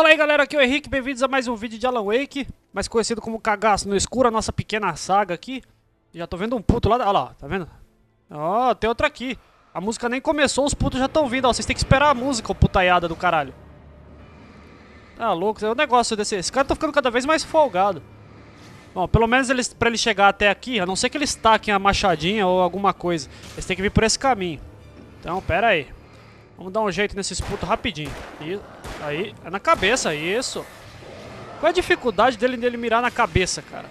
Fala aí galera, aqui é o Henrique, bem-vindos a mais um vídeo de Alan Wake Mais conhecido como Cagaço no Escuro, a nossa pequena saga aqui Já tô vendo um puto lá, olha lá, tá vendo? Ó, oh, tem outra aqui A música nem começou, os putos já estão vindo, ó Vocês têm que esperar a música, ô putaiada do caralho Tá louco, é um negócio desse Esse cara tá ficando cada vez mais folgado Bom, pelo menos eles, pra ele chegar até aqui A não ser que eles taquem a machadinha ou alguma coisa Eles têm que vir por esse caminho Então, pera aí Vamos dar um jeito nesses putos rapidinho. E aí, é na cabeça, isso. Qual é a dificuldade dele, dele mirar na cabeça, cara?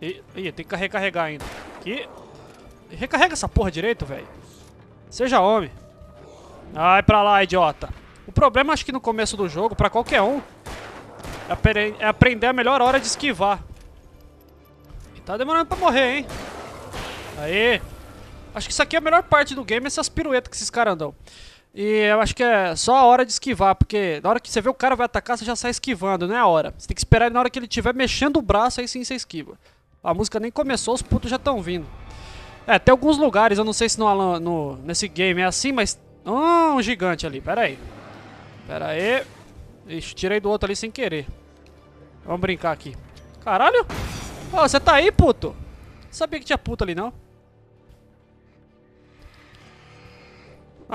E, e tem que recarregar ainda. Aqui. recarrega essa porra direito, velho. Seja homem. Ai, pra lá, idiota. O problema, acho que no começo do jogo, pra qualquer um, é, é aprender a melhor hora de esquivar. E tá demorando pra morrer, hein? Aí. Acho que isso aqui é a melhor parte do game, essas piruetas que esses caras andam. E eu acho que é só a hora de esquivar, porque na hora que você vê o cara vai atacar, você já sai esquivando, não é a hora. Você tem que esperar na hora que ele estiver mexendo o braço, aí sim você esquiva. A música nem começou, os putos já estão vindo. É, tem alguns lugares, eu não sei se no, no nesse game é assim, mas... Ah, um gigante ali, pera aí. Pera aí. Ixi, tirei do outro ali sem querer. Vamos brincar aqui. Caralho! Ó, oh, você tá aí, puto? Não sabia que tinha puto ali, não.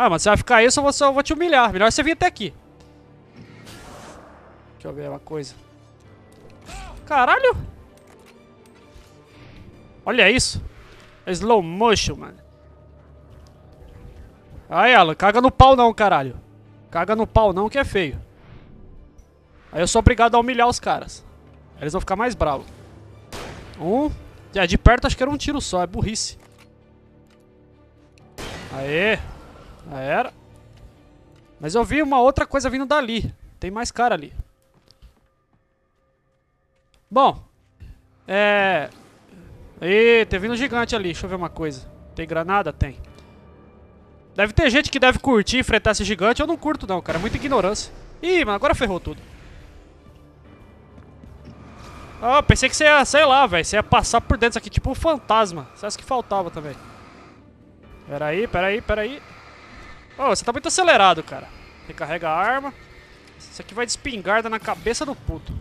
Ah, mas você vai ficar aí, ou vou, vou te humilhar. Melhor você vir até aqui. Deixa eu ver uma coisa. Caralho! Olha isso. É slow motion, mano. Aí, Alan, caga no pau não, caralho. Caga no pau não, que é feio. Aí eu sou obrigado a humilhar os caras. Aí eles vão ficar mais bravos. Um. É, de perto acho que era um tiro só, é burrice. Aê! Já era. Mas eu vi uma outra coisa vindo dali. Tem mais cara ali. Bom. É... Ih, tem vindo um gigante ali. Deixa eu ver uma coisa. Tem granada? Tem. Deve ter gente que deve curtir enfrentar esse gigante. Eu não curto não, cara. É muita ignorância. Ih, mano, agora ferrou tudo. Ah, oh, pensei que você ia, sei lá, velho. Você ia passar por dentro aqui, tipo um fantasma. Você acha que faltava também. Peraí, peraí, peraí. Oh, você tá muito acelerado, cara. Recarrega a arma. Isso aqui vai de espingarda na cabeça do puto.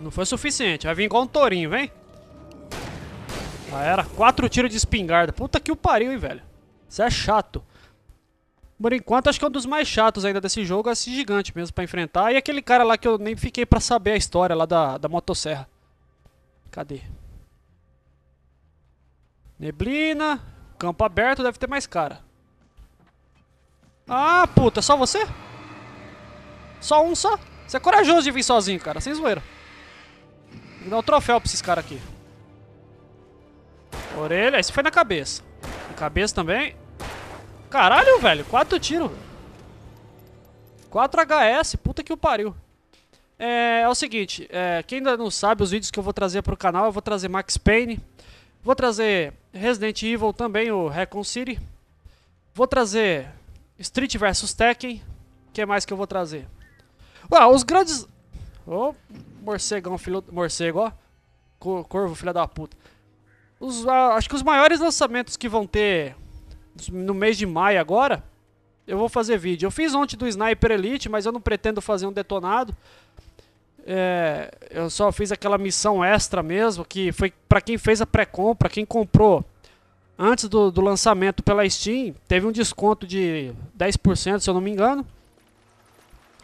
Não foi suficiente. Vai vir igual um tourinho, vem. Já era. Quatro tiros de espingarda. Puta que o pariu, hein, velho. Isso é chato. Por enquanto, acho que é um dos mais chatos ainda desse jogo. É esse gigante mesmo pra enfrentar. E aquele cara lá que eu nem fiquei pra saber a história lá da, da motosserra. Cadê? Neblina. Campo aberto deve ter mais cara. Ah, puta, só você? Só um só? Você é corajoso de vir sozinho, cara, sem zoeira. Tem que dar um troféu pra esses caras aqui. Orelha, esse foi na cabeça. Na cabeça também. Caralho, velho, quatro tiros. 4 HS, puta que o pariu. É, é o seguinte, é, quem ainda não sabe os vídeos que eu vou trazer pro canal, eu vou trazer Max Payne. Vou trazer Resident Evil também, o Recon City. Vou trazer Street vs Tekken. O que mais que eu vou trazer? Ué, ah, os grandes... oh, morcegão, filho... Morcego, ó. Corvo, filha da puta. Os, ah, acho que os maiores lançamentos que vão ter no mês de maio agora, eu vou fazer vídeo. Eu fiz ontem do Sniper Elite, mas eu não pretendo fazer um detonado. É, eu só fiz aquela missão extra mesmo, que foi para quem fez a pré-compra, quem comprou antes do, do, lançamento pela Steam, teve um desconto de 10%, se eu não me engano.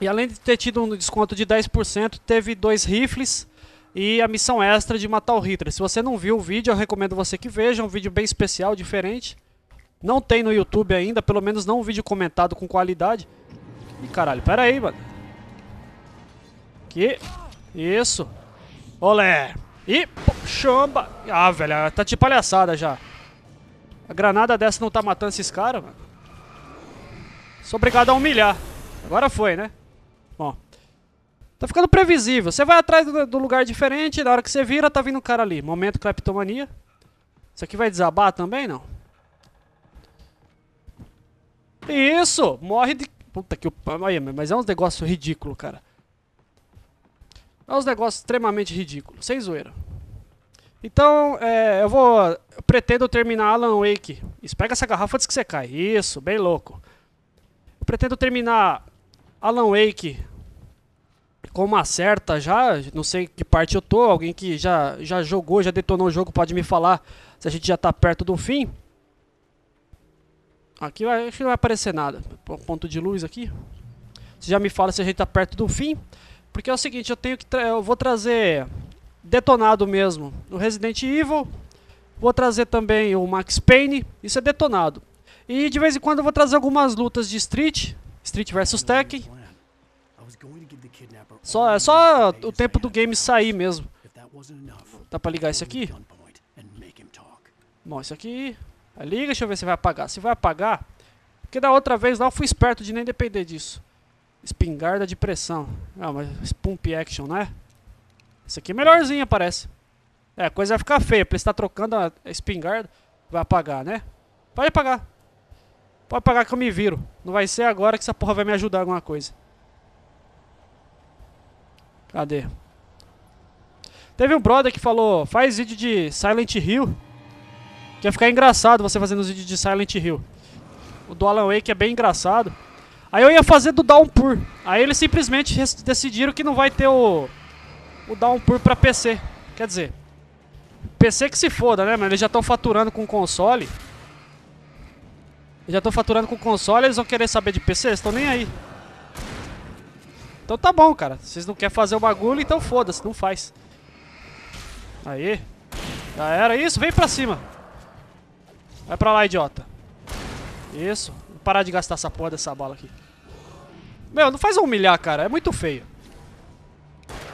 E além de ter tido um desconto de 10%, teve dois rifles e a missão extra de matar o Hitler. Se você não viu o vídeo, eu recomendo você que veja, é um vídeo bem especial, diferente. Não tem no YouTube ainda, pelo menos não um vídeo comentado com qualidade. E caralho, pera aí, mano aqui. Isso. Olé. E chamba. Ah, velho, tá de palhaçada já. A granada dessa não tá matando esses caras, mano. Sou obrigado a humilhar. Agora foi, né? Bom. Tá ficando previsível. Você vai atrás do, lugar diferente, na hora que você vira, tá vindo um cara ali. Momento cleptomania. Isso aqui vai desabar também, não? Isso! Morre de... Puta que... Mas é um negócio ridículo, cara. É um negócio extremamente ridículo, sem zoeira. Então, é, eu vou. Eu pretendo terminar Alan Wake. pega essa garrafa antes que você cai. Isso, bem louco. Eu pretendo terminar Alan Wake com uma certa já. Não sei que parte eu tô. Alguém que já, já jogou, já detonou o jogo, pode me falar se a gente já tá perto do fim. Aqui acho que não vai aparecer nada. Ponto de luz aqui. Você já me fala se a gente tá perto do fim. Porque é o seguinte, eu tenho que eu vou trazer detonado mesmo o Resident Evil, vou trazer também o Max Payne, isso é detonado. E de vez em quando eu vou trazer algumas lutas de Street, Street versus Tekken. Só, é só o tempo do game sair mesmo. Dá pra ligar isso aqui? Bom, isso aqui... Liga, deixa eu ver se vai apagar. Se vai apagar... Porque da outra vez lá eu fui esperto de nem depender disso. Espingarda de pressão. Ah, mas pump action, né? Esse aqui é melhorzinho, parece. É, a coisa vai ficar feia, porque ele está trocando a espingarda. Vai apagar, né? Pode apagar. Pode apagar que eu me viro. Não vai ser agora que essa porra vai me ajudar alguma coisa. Cadê? Teve um brother que falou, faz vídeo de Silent Hill. Que ia ficar engraçado você fazendo os vídeos de Silent Hill. O do Alan Wake é bem engraçado. Aí eu ia fazer do Downpour. Aí eles simplesmente decidiram que não vai ter o, o Downpour pra PC. Quer dizer, PC que se foda, né, mano? Eles já estão faturando com console. já estão faturando com console, eles vão querer saber de PC? Eles estão nem aí. Então tá bom, cara. Vocês não querem fazer o bagulho, então foda-se, não faz. Aí. Já era isso, vem pra cima. Vai pra lá, idiota. Isso. Vou parar de gastar essa porra dessa bala aqui. Meu, não faz eu humilhar, cara. É muito feio.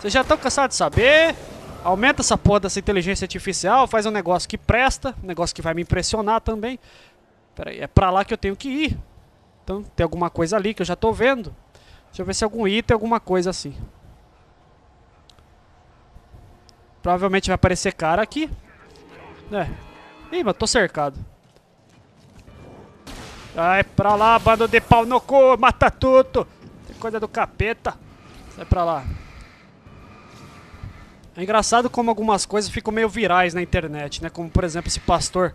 Vocês já estão cansados de saber. Aumenta essa porra dessa inteligência artificial. Faz um negócio que presta. Um negócio que vai me impressionar também. Pera aí, é pra lá que eu tenho que ir. Então, tem alguma coisa ali que eu já tô vendo. Deixa eu ver se algum item, alguma coisa assim. Provavelmente vai aparecer cara aqui. É. Ih, mas tô cercado. ai ah, é pra lá, bando de pau no cu, mata tudo coisa do capeta. Sai pra lá. É engraçado como algumas coisas ficam meio virais na internet, né? Como, por exemplo, esse pastor.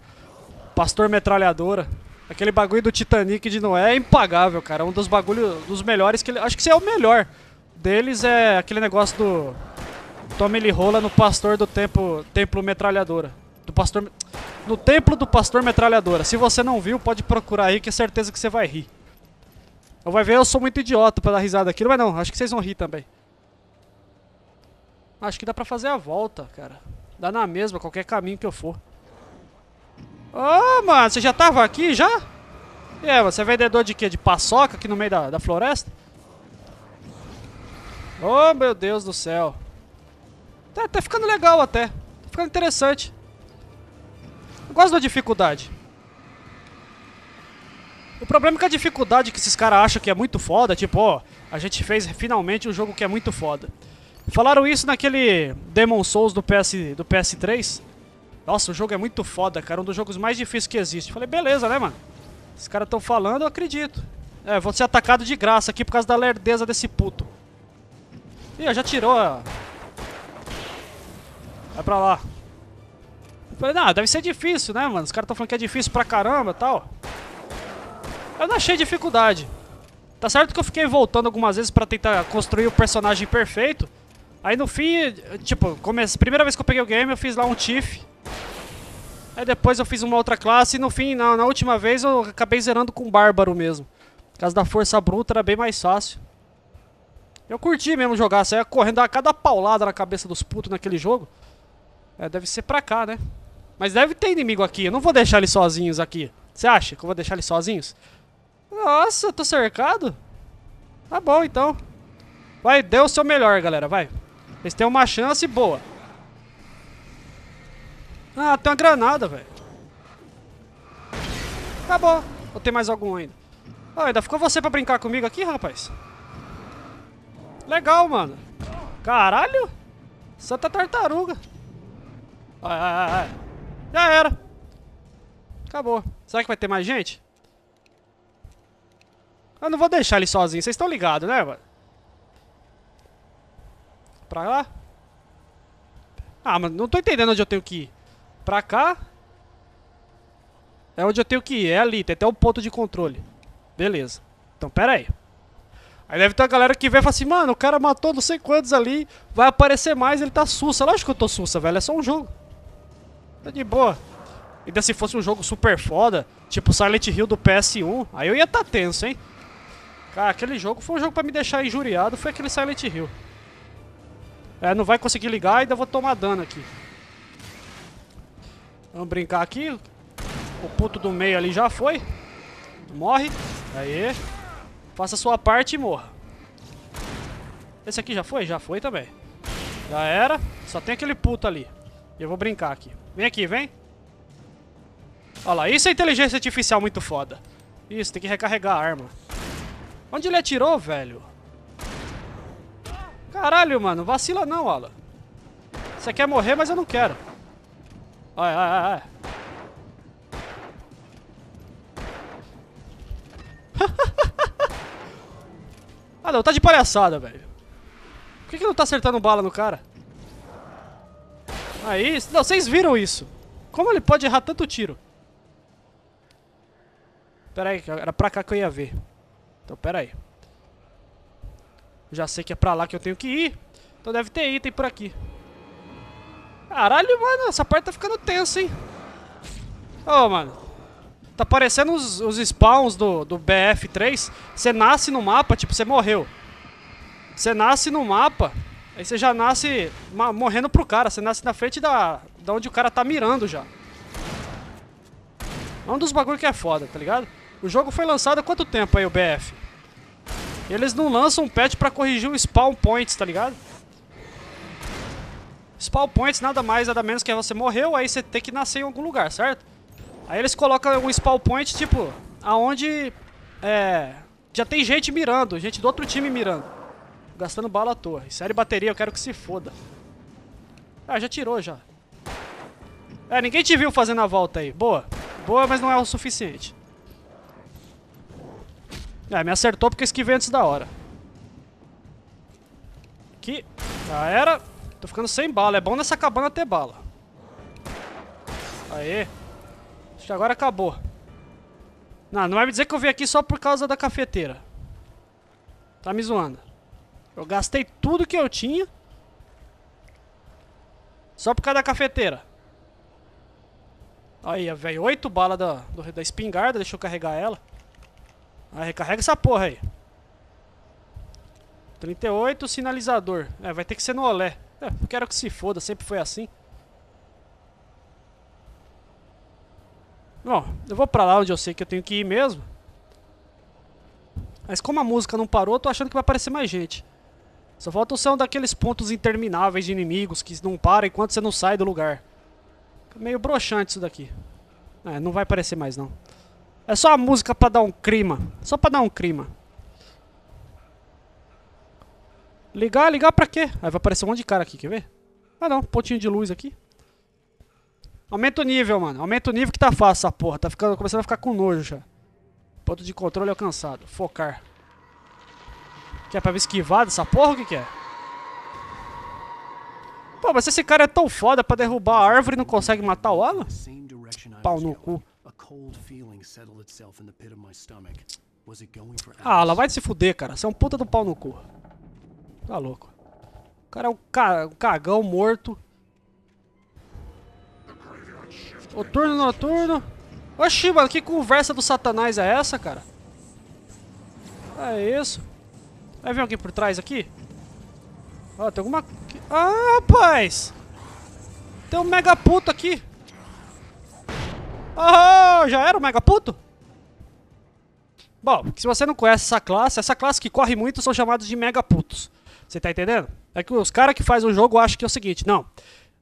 Pastor metralhadora. Aquele bagulho do Titanic de Noé é impagável, cara. É um dos bagulhos, dos melhores que ele... Acho que você é o melhor deles, é aquele negócio do... Tommy ele rola no pastor do tempo, templo metralhadora. Do pastor... No templo do pastor metralhadora. Se você não viu, pode procurar aí que é certeza que você vai rir. Eu então vai ver, eu sou muito idiota pela dar risada não vai não, acho que vocês vão rir também. Acho que dá pra fazer a volta, cara. Dá na mesma, qualquer caminho que eu for. oh, mano, você já tava aqui, já? E é, você é vendedor de quê? De paçoca aqui no meio da, da floresta? Oh, meu Deus do céu. Tá, tá ficando legal até. Tá ficando interessante. Eu gosto da dificuldade. O problema é que a dificuldade que esses caras acham que é muito foda, tipo, ó, a gente fez finalmente um jogo que é muito foda. Falaram isso naquele Demon Souls do, PS, do PS3. Nossa, o jogo é muito foda, cara, um dos jogos mais difíceis que existe. Falei, beleza, né, mano? Os caras estão falando, eu acredito. É, vou ser atacado de graça aqui por causa da lerdeza desse puto. Ih, já tirou a... Vai pra lá. Falei, não, deve ser difícil, né, mano? Os caras estão falando que é difícil pra caramba e tal. Eu não achei dificuldade. Tá certo que eu fiquei voltando algumas vezes pra tentar construir o personagem perfeito. Aí no fim, tipo, comece... primeira vez que eu peguei o game eu fiz lá um Tiff. Aí depois eu fiz uma outra classe e no fim, na, na última vez eu acabei zerando com Bárbaro mesmo. Por causa da força bruta era bem mais fácil. Eu curti mesmo jogar, saia correndo a cada paulada na cabeça dos putos naquele jogo. É, deve ser pra cá, né? Mas deve ter inimigo aqui, eu não vou deixar eles sozinhos aqui. Você acha que eu vou deixar eles sozinhos? Nossa, tô tá cercado? Tá bom, então. Vai, dê o seu melhor, galera, vai. Eles têm uma chance boa. Ah, tem uma granada, velho. Acabou. Ou tem mais algum ainda? Ah, ainda ficou você pra brincar comigo aqui, rapaz? Legal, mano. Caralho. Santa tartaruga. Ai, ai, ai. Já era. Acabou. Será que vai ter mais gente? Eu não vou deixar ele sozinho, vocês estão ligados, né, mano? Pra lá? Ah, mas não tô entendendo onde eu tenho que ir. Pra cá? É onde eu tenho que ir, é ali, tem até o um ponto de controle. Beleza. Então, pera aí. Aí deve ter uma galera que vê e fala assim, mano, o cara matou não sei quantos ali, vai aparecer mais, ele tá sussa. Lógico que eu tô sussa, velho, é só um jogo. Tá de boa. Ainda se fosse um jogo super foda, tipo Silent Hill do PS1, aí eu ia tá tenso, hein. Cara, ah, aquele jogo foi um jogo para me deixar injuriado, foi aquele Silent Hill. É, não vai conseguir ligar, ainda vou tomar dano aqui. Vamos brincar aqui. O puto do meio ali já foi. Morre. Aí. Faça a sua parte e morra. Esse aqui já foi? Já foi também. Já era. Só tem aquele puto ali. E eu vou brincar aqui. Vem aqui, vem. Olha lá, isso é inteligência artificial muito foda. Isso, tem que recarregar a arma. Onde ele atirou, velho? Caralho, mano. Vacila não, Alan. Você quer morrer, mas eu não quero. Ai, ai, ai, ai. ah, não. Tá de palhaçada, velho. Por que, que não tá acertando bala no cara? Aí, não, vocês viram isso. Como ele pode errar tanto tiro? Pera aí, era pra cá que eu ia ver. Então, pera aí. Já sei que é pra lá que eu tenho que ir. Então deve ter item por aqui. Caralho, mano, essa parte tá ficando tensa, hein? Ô, oh, mano. Tá parecendo os, os spawns do, do BF3. Você nasce no mapa, tipo, você morreu. Você nasce no mapa, aí você já nasce morrendo pro cara. Você nasce na frente da, da onde o cara tá mirando já. É um dos bagulho que é foda, tá ligado? O jogo foi lançado há quanto tempo aí, o BF? Eles não lançam um patch pra corrigir o spawn points, tá ligado? Spawn points nada mais, nada menos que é você morreu, aí você tem que nascer em algum lugar, certo? Aí eles colocam um spawn point, tipo, aonde é, já tem gente mirando, gente do outro time mirando. Gastando bala à toa. Série bateria, eu quero que se foda. Ah, já tirou já. É, ninguém te viu fazendo a volta aí. Boa. Boa, mas não é o suficiente. Ah, me acertou porque eu esquivei antes da hora. Aqui. Já era. Tô ficando sem bala. É bom nessa cabana ter bala. Aê. Acho que agora acabou. Não, não vai me dizer que eu vim aqui só por causa da cafeteira. Tá me zoando. Eu gastei tudo que eu tinha. Só por causa da cafeteira. Aí, velho. Oito balas da, da espingarda. Deixa eu carregar ela. Aí, recarrega essa porra aí. 38, sinalizador. É, vai ter que ser no olé. É, quero que se foda, sempre foi assim. Bom, eu vou pra lá onde eu sei que eu tenho que ir mesmo. Mas como a música não parou, eu tô achando que vai aparecer mais gente. Só falta o som daqueles pontos intermináveis de inimigos que não param enquanto você não sai do lugar. Meio broxante isso daqui. É, não vai aparecer mais não. É só a música pra dar um clima. Só pra dar um clima. Ligar, ligar pra quê? Aí vai aparecer um monte de cara aqui, quer ver? Ah não, pontinho de luz aqui. Aumenta o nível, mano. Aumenta o nível que tá fácil essa porra. Tá ficando, começando a ficar com nojo já. Ponto de controle alcançado. Focar. Quer pra me esquivar dessa porra o que que é? Pô, mas esse cara é tão foda pra derrubar a árvore e não consegue matar o Alan? Pau no cu. Ah, ela vai se fuder, cara. Você é um puta do pau no cu. Tá louco. O cara é um, ca um cagão morto. Outurno, noturno. Oxi, mano, que conversa do satanás é essa, cara? É isso. Vai vir alguém por trás aqui? Ó, oh, tem alguma... Ah, rapaz! Tem um mega puto aqui. Oh, já era o Mega Puto? Bom, se você não conhece essa classe, essa classe que corre muito são chamados de Mega Putos. Você tá entendendo? É que os caras que faz o jogo acham que é o seguinte, não.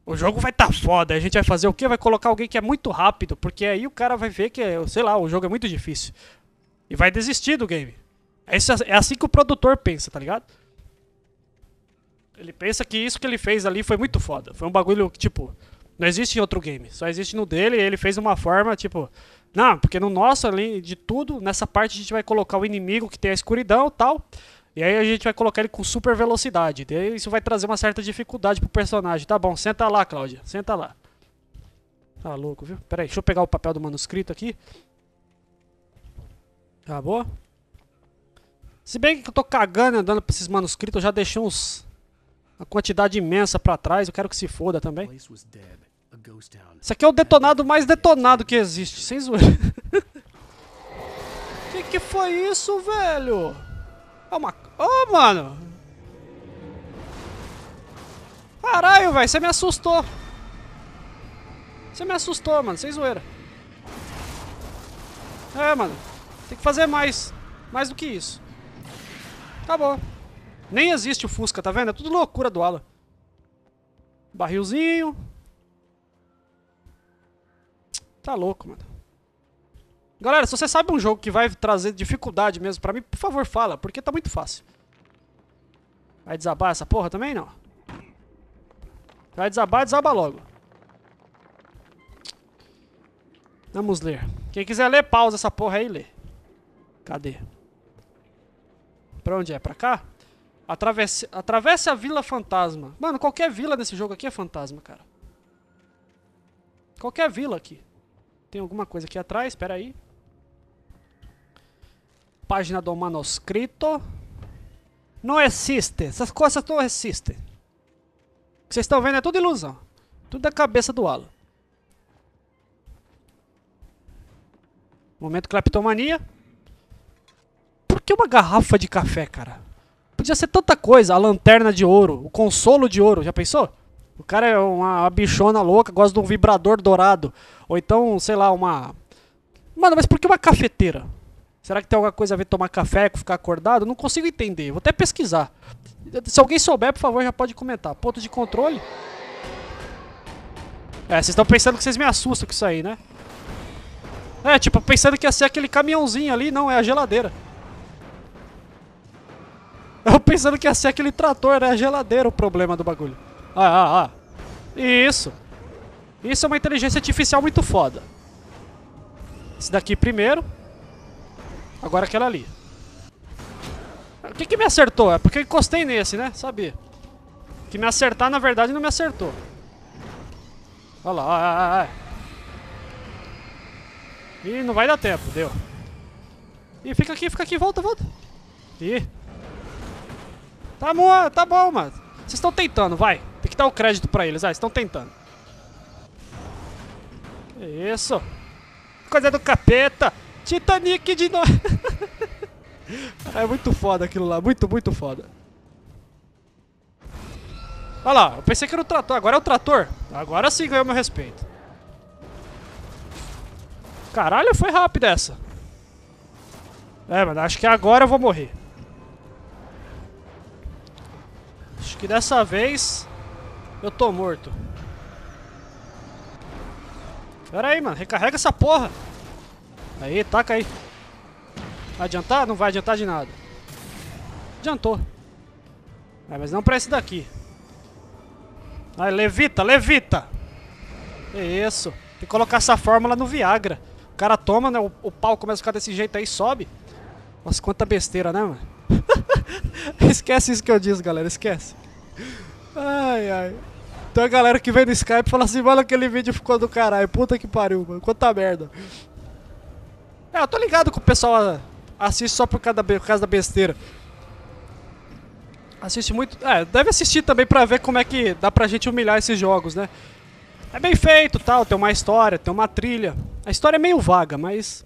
O jogo vai tá foda, a gente vai fazer o quê? Vai colocar alguém que é muito rápido, porque aí o cara vai ver que, sei lá, o jogo é muito difícil. E vai desistir do game. É, é assim que o produtor pensa, tá ligado? Ele pensa que isso que ele fez ali foi muito foda. Foi um bagulho que, tipo, não existe em outro game. Só existe no dele e ele fez uma forma, tipo. Não, porque no nosso, além de tudo, nessa parte a gente vai colocar o inimigo que tem a escuridão e tal. E aí a gente vai colocar ele com super velocidade. E isso vai trazer uma certa dificuldade pro personagem. Tá bom, senta lá, Cláudia. Senta lá. Tá louco, viu? Pera aí, deixa eu pegar o papel do manuscrito aqui. Acabou. Tá se bem que eu tô cagando andando pra esses manuscritos, eu já deixei uns... Uma quantidade imensa pra trás, eu quero que se foda também. Isso aqui é o detonado mais detonado que existe, sem zoeira. que que foi isso, velho? É uma... Ô, oh, mano! Caralho, velho, você me assustou. Você me assustou, mano, sem zoeira. É, mano. Tem que fazer mais. Mais do que isso. Acabou. Nem existe o Fusca, tá vendo? É tudo loucura do Ala. Barrilzinho. Tá louco, mano. Galera, se você sabe um jogo que vai trazer dificuldade mesmo pra mim, por favor, fala, porque tá muito fácil. Vai desabar essa porra também, não? Vai desabar, desaba logo. Vamos ler. Quem quiser ler, pausa essa porra aí e lê. Cadê? Pra onde é? Pra cá? Atravesse, atravesse a Vila Fantasma. Mano, qualquer vila nesse jogo aqui é fantasma, cara. Qualquer vila aqui tem alguma coisa aqui atrás, espera aí. Página do manuscrito. Não existe, essas coisas não existem. O que vocês estão vendo é tudo ilusão. Tudo da é cabeça do Alan. Momento cleptomania. Por que uma garrafa de café, cara? Podia ser tanta coisa. A lanterna de ouro, o consolo de ouro, já pensou? O cara é uma bichona louca, gosta de um vibrador dourado. Ou então, sei lá, uma. Mano, mas por que uma cafeteira? Será que tem alguma coisa a ver tomar café com ficar acordado? Não consigo entender. Vou até pesquisar. Se alguém souber, por favor, já pode comentar. Ponto de controle? É, vocês estão pensando que vocês me assustam com isso aí, né? É, tipo, pensando que ia ser aquele caminhãozinho ali. Não, é a geladeira. Eu pensando que ia ser aquele trator, né? A geladeira o problema do bagulho. Ah, ah, ah. Isso. Isso é uma inteligência artificial muito foda. Esse daqui primeiro. Agora aquela ali. O que, que me acertou? É porque eu encostei nesse, né? Sabia. Que me acertar, na verdade, não me acertou. Olha lá, olha, Ih, não vai dar tempo, deu. Ih, fica aqui, fica aqui, volta, volta. Ih. Tá bom, tá bom, mano. Vocês estão tentando, vai que dar o crédito pra eles. Ah, estão tentando. Isso. Coisa do capeta. Titanic de novo. é muito foda aquilo lá. Muito, muito foda. Olha lá, eu pensei que era o trator, agora é o trator. Agora sim ganhou meu respeito. Caralho, foi rápida essa. É, mas acho que agora eu vou morrer. Acho que dessa vez eu tô morto. Pera aí, mano. Recarrega essa porra. Aí, taca aí. Vai adiantar? Não vai adiantar de nada. Adiantou. É, mas não pra esse daqui. Vai, levita, levita. Isso. Tem que colocar essa fórmula no Viagra. O cara toma, né? O, o pau começa a ficar desse jeito aí, sobe. Nossa, quanta besteira, né, mano? esquece isso que eu disse, galera. Esquece. Ai, ai. Então a galera que vem no Skype fala assim, olha aquele vídeo ficou do caralho, puta que pariu, mano, quanta merda. É, eu tô ligado que o pessoal ah, assiste só por causa da, por causa da besteira. Assiste muito. É, deve assistir também pra ver como é que dá pra gente humilhar esses jogos, né? É bem feito tal, tem uma história, tem uma trilha. A história é meio vaga, mas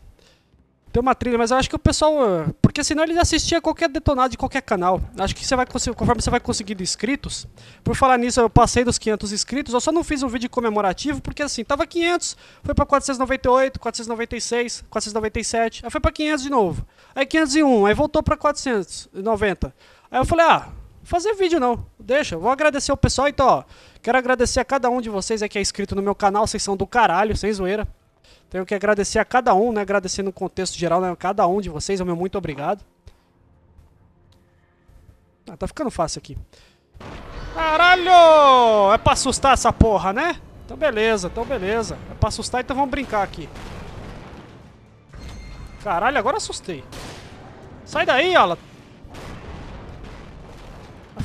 tem uma trilha, mas eu acho que o pessoal. Porque senão ele assistia qualquer detonado de qualquer canal. Acho que você vai conforme você vai conseguindo inscritos. Por falar nisso, eu passei dos 500 inscritos. Eu só não fiz um vídeo comemorativo, porque assim, tava 500, foi pra 498, 496, 497. Aí foi pra 500 de novo. Aí 501, aí voltou pra 490. Aí eu falei, ah, fazer vídeo não. Deixa, vou agradecer o pessoal. Então, ó, quero agradecer a cada um de vocês aí que é inscrito no meu canal. Vocês são do caralho, sem zoeira. Tenho que agradecer a cada um, né? Agradecer no contexto geral, né? cada um de vocês, meu muito obrigado. Ah, tá ficando fácil aqui. Caralho! É pra assustar essa porra, né? Então beleza, então beleza. É pra assustar, então vamos brincar aqui. Caralho, agora assustei. Sai daí, Ala.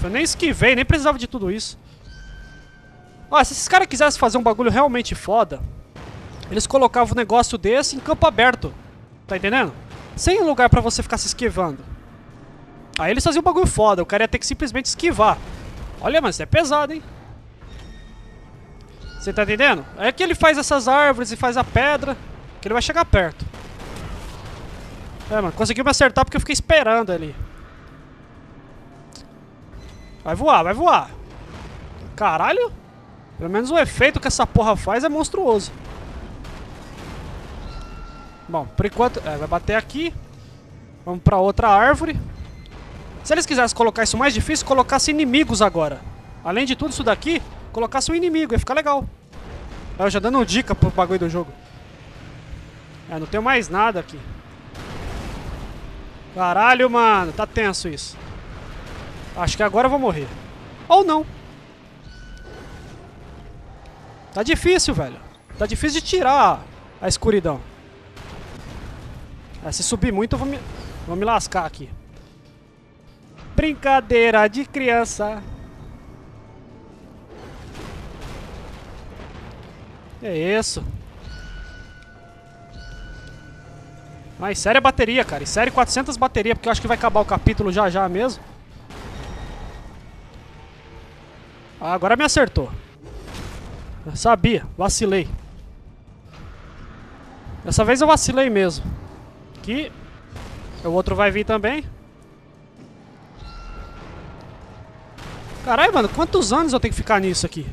Eu nem esquivei, nem precisava de tudo isso. Ó, se esses caras quisessem fazer um bagulho realmente foda, eles colocavam um negócio desse em campo aberto. Tá entendendo? Sem lugar pra você ficar se esquivando. Aí eles faziam um bagulho foda. O cara ia ter que simplesmente esquivar. Olha, mas isso é pesado, hein? Você tá entendendo? É que ele faz essas árvores e faz a pedra, que ele vai chegar perto. É, mano, conseguiu me acertar porque eu fiquei esperando ali. Vai voar, vai voar. Caralho. Pelo menos o efeito que essa porra faz é monstruoso. Bom, por enquanto, é, vai bater aqui. Vamos pra outra árvore. Se eles quisessem colocar isso mais difícil, colocasse inimigos agora. Além de tudo isso daqui, colocasse um inimigo, ia ficar legal. Eu já dando dica pro bagulho do jogo. É, não tenho mais nada aqui. Caralho, mano, tá tenso isso. Acho que agora eu vou morrer. Ou não. Tá difícil, velho. Tá difícil de tirar a escuridão. É, se subir muito, eu vou me, vou me lascar aqui. Brincadeira de criança. É isso. Mas séria é bateria, cara. E série 400 bateria, porque eu acho que vai acabar o capítulo já já mesmo. Ah, agora me acertou. Eu sabia, vacilei. Dessa vez eu vacilei mesmo aqui. O outro vai vir também. Caralho, mano, quantos anos eu tenho que ficar nisso aqui?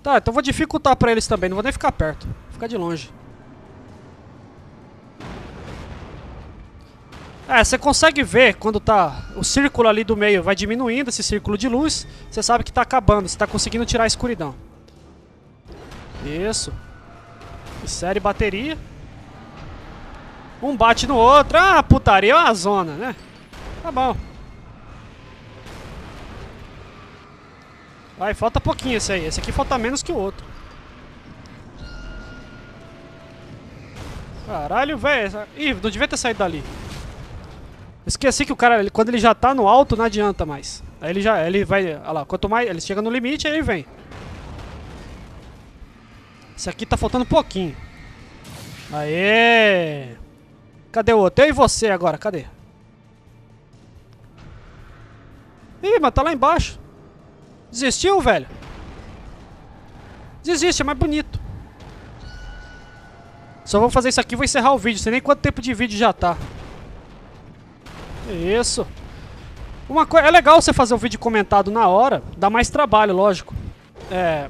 Tá, então vou dificultar pra eles também, não vou nem ficar perto. Vou ficar de longe. É, você consegue ver quando tá o círculo ali do meio vai diminuindo, esse círculo de luz. Você sabe que tá acabando, você tá conseguindo tirar a escuridão. Isso. Série bateria. Um bate no outro. Ah, putaria é uma zona, né? Tá bom. Vai, falta pouquinho esse aí. Esse aqui falta menos que o outro. Caralho, velho. Ih, não devia ter saído dali. Esqueci que o cara, ele, quando ele já tá no alto, não adianta mais. Aí ele já, ele vai, olha lá, quanto mais, ele chega no limite, aí ele vem. Esse aqui tá faltando pouquinho. Aê! Cadê o outro? Eu e você agora, cadê? Ih, mas tá lá embaixo. Desistiu, velho? Desiste, é mais bonito. Só vou fazer isso aqui e vou encerrar o vídeo. Não sei nem quanto tempo de vídeo já tá. Isso. Uma coisa... É legal você fazer o vídeo comentado na hora. Dá mais trabalho, lógico. É...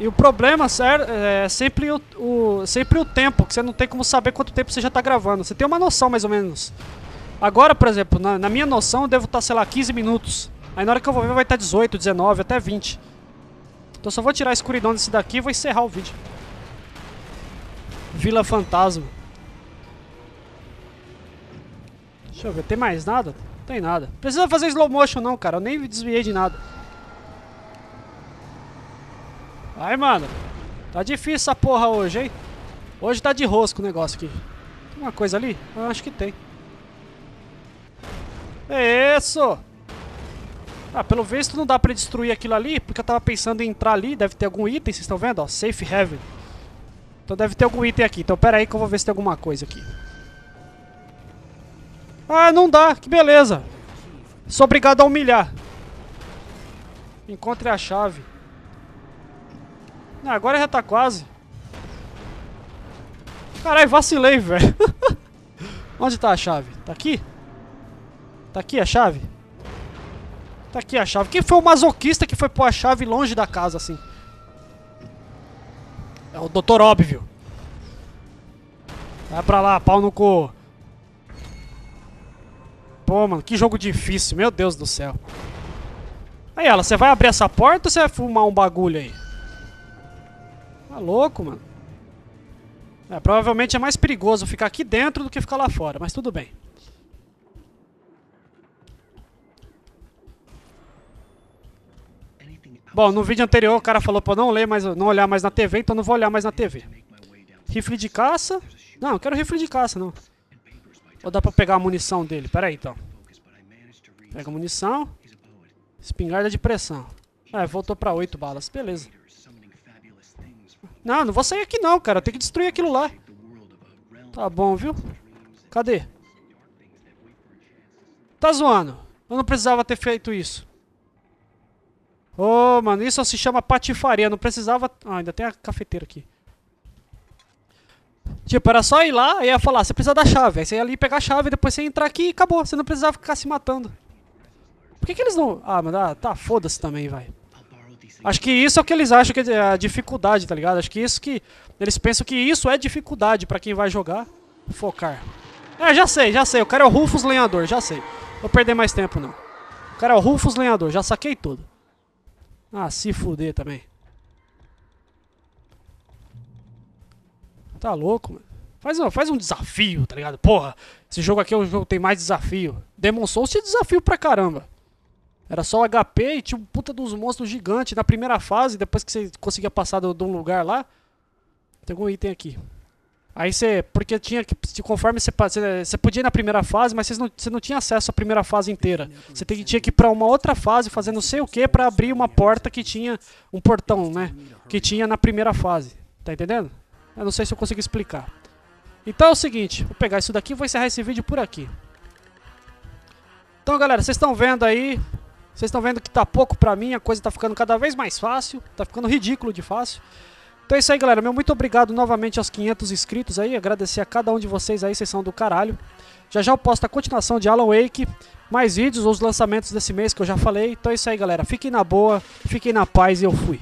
E o problema sério, é sempre o, o, sempre o tempo, que você não tem como saber quanto tempo você já está gravando. Você tem uma noção, mais ou menos. Agora, por exemplo, na, na minha noção, eu devo estar, tá, sei lá, 15 minutos. Aí na hora que eu vou ver vai estar tá 18, 19, até 20. Então só vou tirar a escuridão desse daqui e vou encerrar o vídeo. Vila Fantasma. Deixa eu ver, tem mais nada? Não tem nada. Precisa fazer slow motion não, cara. Eu nem desviei de nada. Ai, mano. Tá difícil essa porra hoje, hein? Hoje tá de rosco o negócio aqui. Tem uma coisa ali? Eu acho que tem. É isso! Ah, pelo visto não dá pra destruir aquilo ali, porque eu tava pensando em entrar ali, deve ter algum item, vocês estão vendo? Ó, Safe Heaven. Então deve ter algum item aqui, então pera aí que eu vou ver se tem alguma coisa aqui. Ah, não dá, que beleza. Sou obrigado a humilhar. Encontre a chave. Agora já tá quase. Caralho, vacilei, velho. Onde tá a chave? Tá aqui? Tá aqui a chave? Tá aqui a chave. Quem foi o masoquista que foi pôr a chave longe da casa, assim? É o doutor Óbvio. Vai pra lá, pau no cu. Pô, mano, que jogo difícil. Meu Deus do céu. Aí, ela, você vai abrir essa porta ou você vai fumar um bagulho aí? louco, mano. É, provavelmente é mais perigoso ficar aqui dentro do que ficar lá fora, mas tudo bem. Bom, no vídeo anterior o cara falou pra eu não, ler mais, não olhar mais na TV, então não vou olhar mais na TV. Rifle de caça? Não, eu quero rifle de caça, não. Ou dá pra pegar a munição dele? Pera aí, então. Pega a munição. Espingarda de pressão. É, voltou pra 8 balas. Beleza. Não, não vou sair aqui não, cara. Tem que destruir aquilo lá. Tá bom, viu? Cadê? Tá zoando. Eu não precisava ter feito isso. Ô, oh, mano, isso se chama patifaria. Não precisava... Ah, ainda tem a cafeteira aqui. Tipo, era só ir lá e ia falar, você precisa da chave. Aí você ia ali pegar a chave, e depois você ia entrar aqui e acabou. Você não precisava ficar se matando. Por que, que eles não... Ah, mano, ah, tá, foda-se também, vai. Acho que isso é o que eles acham que é a dificuldade, tá ligado? Acho que isso que. Eles pensam que isso é dificuldade para quem vai jogar focar. É, já sei, já sei. O cara é o Rufus Lenhador, já sei. Vou perder mais tempo não. O cara é o Rufus Lenhador, já saquei tudo. Ah, se fuder também. Tá louco, mano. Faz, faz um desafio, tá ligado? Porra, esse jogo aqui é um jogo que tem mais desafio. Demonstrou-se desafio pra caramba. Era só HP e tinha um puta dos monstros gigante na primeira fase, depois que você conseguia passar de um lugar lá. Tem algum item aqui. Aí você. Porque tinha que. Conforme você. Você podia ir na primeira fase, mas você não, você não tinha acesso à primeira fase inteira. Você tem, tinha que ir pra uma outra fase fazendo não sei o que para abrir uma porta que tinha. Um portão, né? Que tinha na primeira fase. Tá entendendo? Eu não sei se eu consigo explicar. Então é o seguinte, vou pegar isso daqui e vou encerrar esse vídeo por aqui. Então galera, vocês estão vendo aí vocês estão vendo que está pouco para mim, a coisa está ficando cada vez mais fácil, está ficando ridículo de fácil. Então é isso aí, galera. Meu muito obrigado novamente aos 500 inscritos aí. Agradecer a cada um de vocês aí, vocês são do caralho. Já já eu posto a continuação de Alan Wake, mais vídeos, os lançamentos desse mês que eu já falei. Então é isso aí, galera. Fiquem na boa, fiquem na paz e eu fui.